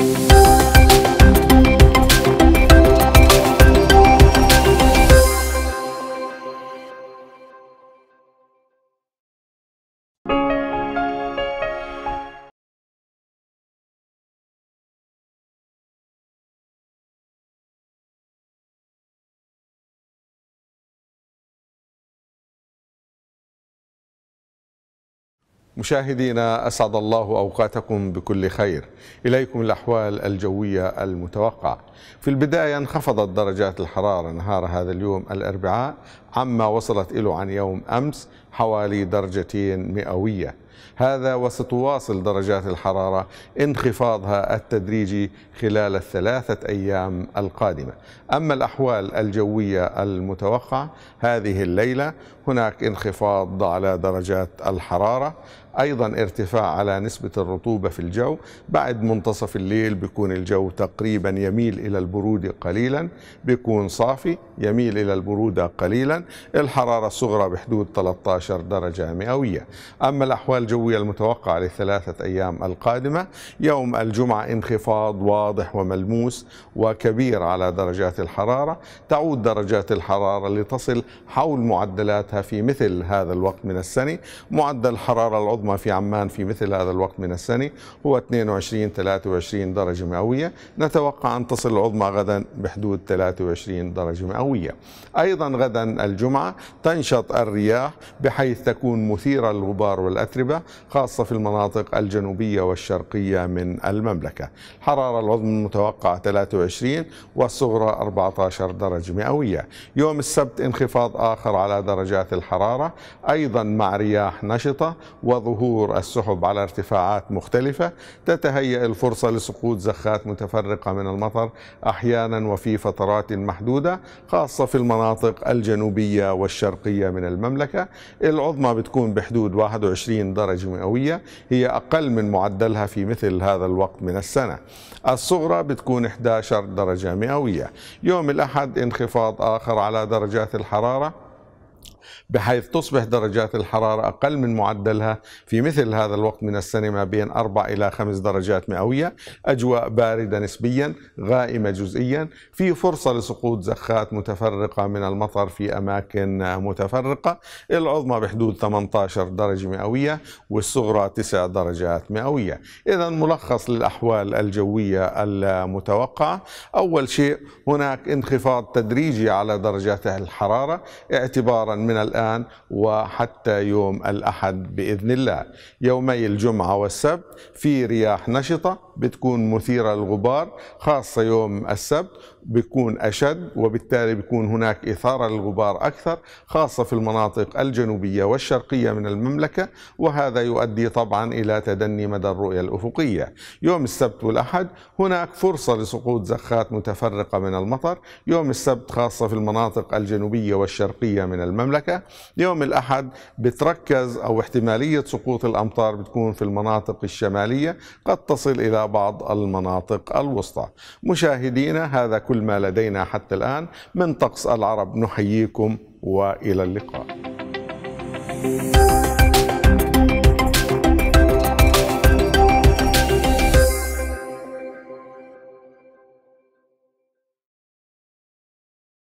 you مشاهدينا أسعد الله أوقاتكم بكل خير إليكم الأحوال الجوية المتوقعة في البداية انخفضت درجات الحرارة نهار هذا اليوم الأربعاء عما وصلت إله عن يوم أمس حوالي درجتين مئوية هذا وستواصل درجات الحرارة انخفاضها التدريجي خلال الثلاثة أيام القادمة أما الأحوال الجوية المتوقعة هذه الليلة هناك انخفاض على درجات الحرارة أيضا ارتفاع على نسبة الرطوبة في الجو بعد منتصف الليل بيكون الجو تقريبا يميل إلى البرودة قليلا بيكون صافي يميل إلى البرودة قليلا الحرارة الصغرى بحدود 13 درجة مئوية أما الأحوال الجوية المتوقعة لثلاثة أيام القادمة يوم الجمعة انخفاض واضح وملموس وكبير على درجات الحرارة تعود درجات الحرارة لتصل حول معدلاتها في مثل هذا الوقت من السنة معدل الحرارة العظمى في عمان في مثل هذا الوقت من السنة هو 22 23 درجة مئوية نتوقع أن تصل العظمى غدا بحدود 23 درجة مئوية أيضا غدا الجمعة تنشط الرياح بحيث تكون مثيرة للغبار والأتربة متقاربة خاصة في المناطق الجنوبية والشرقية من المملكة حرارة العظمى المتوقعة 23 والصغرى 14 درجة مئوية يوم السبت انخفاض آخر على درجات الحرارة أيضا مع رياح نشطة وظهور السحب على ارتفاعات مختلفة تتهيأ الفرصة لسقوط زخات متفرقة من المطر أحيانا وفي فترات محدودة خاصة في المناطق الجنوبية والشرقية من المملكة العظمى بتكون بحدود 21 درجة درجة مئوية هي أقل من معدلها في مثل هذا الوقت من السنة الصغرى بتكون 11 درجة مئوية يوم الأحد انخفاض آخر على درجات الحرارة بحيث تصبح درجات الحرارة أقل من معدلها في مثل هذا الوقت من السنة ما بين 4 إلى 5 درجات مئوية أجواء باردة نسبيا غائمة جزئيا في فرصة لسقوط زخات متفرقة من المطر في أماكن متفرقة العظمى بحدود 18 درجة مئوية والصغرى 9 درجات مئوية إذا ملخص للأحوال الجوية المتوقعة أول شيء هناك انخفاض تدريجي على درجات الحرارة اعتبارا من الآن وحتى يوم الأحد بإذن الله يومي الجمعة والسبت في رياح نشطة بتكون مثيرة للغبار خاصة يوم السبت بيكون أشد وبالتالي بيكون هناك إثارة للغبار أكثر خاصة في المناطق الجنوبية والشرقية من المملكة وهذا يؤدي طبعا إلى تدني مدى الرؤية الأفقية يوم السبت والأحد هناك فرصة لسقوط زخات متفرقة من المطر يوم السبت خاصة في المناطق الجنوبية والشرقية من المملكة المملكة يوم الأحد بتركز أو احتمالية سقوط الأمطار بتكون في المناطق الشمالية قد تصل إلى بعض المناطق الوسطى مشاهدينا هذا كل ما لدينا حتى الآن من طقس العرب نحييكم وإلى اللقاء